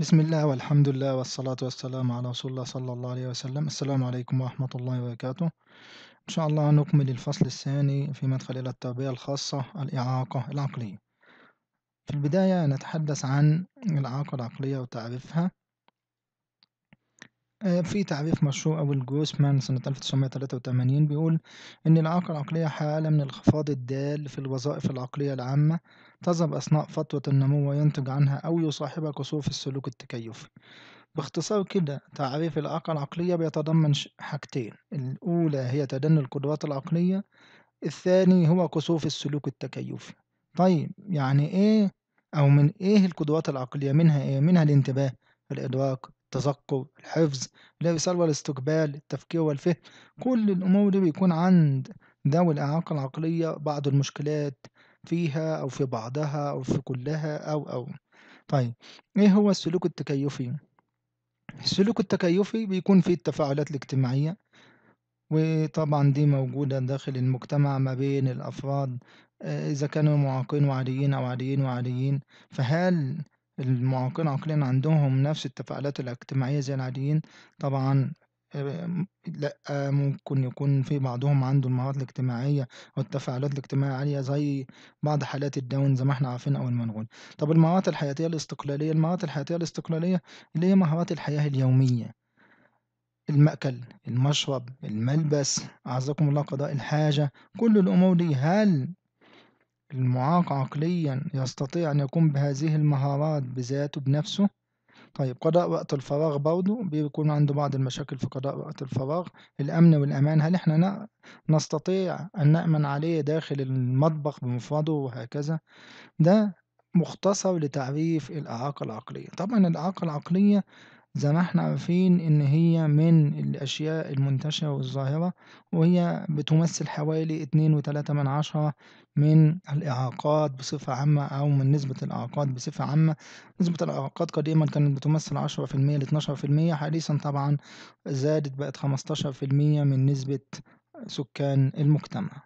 بسم الله والحمد لله والصلاة والسلام على رسول الله صلى الله عليه وسلم السلام عليكم ورحمة الله وبركاته إن شاء الله نكمل الفصل الثاني في مدخل إلى التربية الخاصة الإعاقة العقلية في البداية نتحدث عن الإعاقة العقلية وتعريفها آه، في تعريف مشهور أوي لجروسمان سنة 1983 بيقول إن الإعاقة العقلية حالة من الانخفاض الدال في الوظائف العقلية العامة تظهر أثناء فترة النمو وينتج عنها أو يصاحبها قصور في السلوك التكيفي باختصار كده تعريف الإعاقة العقلية بيتضمن حاجتين الأولى هي تدني القدرات العقلية الثاني هو قصور في السلوك التكيفي طيب يعني إيه أو من إيه القدرات العقلية منها إيه منها الانتباه الإدراك التثقب الحفظ الإرسال والاستقبال التفكير والفهم كل الامور دي بيكون عند ذوي الاعاقه العقليه بعض المشكلات فيها او في بعضها او في كلها او او طيب ايه هو السلوك التكيفي السلوك التكيفي بيكون فيه التفاعلات الاجتماعيه وطبعا دي موجودة داخل المجتمع ما بين الأفراد آه، إذا كانوا معاقين وعاديين أو عاديين وعاديين فهل المعاقين عاقلين عندهم نفس التفاعلات الاجتماعية زي العاديين طبعا آه، لا آه، ممكن يكون في بعضهم عنده المهارات الاجتماعية والتفاعلات الاجتماعية عالية زي بعض حالات الداون زي ما احنا عارفين أو المنغول طب المهارات الحياتية الاستقلالية المهارات الحياتية الاستقلالية اللي هي مهارات الحياة اليومية المأكل المشرب الملبس أعزكم الله قضاء الحاجة كل الأمور دي هل المعاق عقليا يستطيع أن يقوم بهذه المهارات بذاته بنفسه طيب قضاء وقت الفراغ برضه بيكون عنده بعض المشاكل في قضاء وقت الفراغ الأمن والأمان هل إحنا نستطيع أن نأمن عليه داخل المطبخ بمفرده وهكذا ده مختصر لتعريف الإعاقة العقلية طبعا الإعاقة العقلية زي ما إحنا عارفين إن هي من الأشياء المنتشرة والظاهرة، وهي بتمثل حوالي اتنين وتلاتة من عشرة من الإعاقات بصفة عامة أو من نسبة الإعاقات بصفة عامة، نسبة الإعاقات قديمًا كانت بتمثل عشرة لاتناشر في المية حديثًا طبعًا زادت بقت خمستاشر المية من نسبة سكان المجتمع.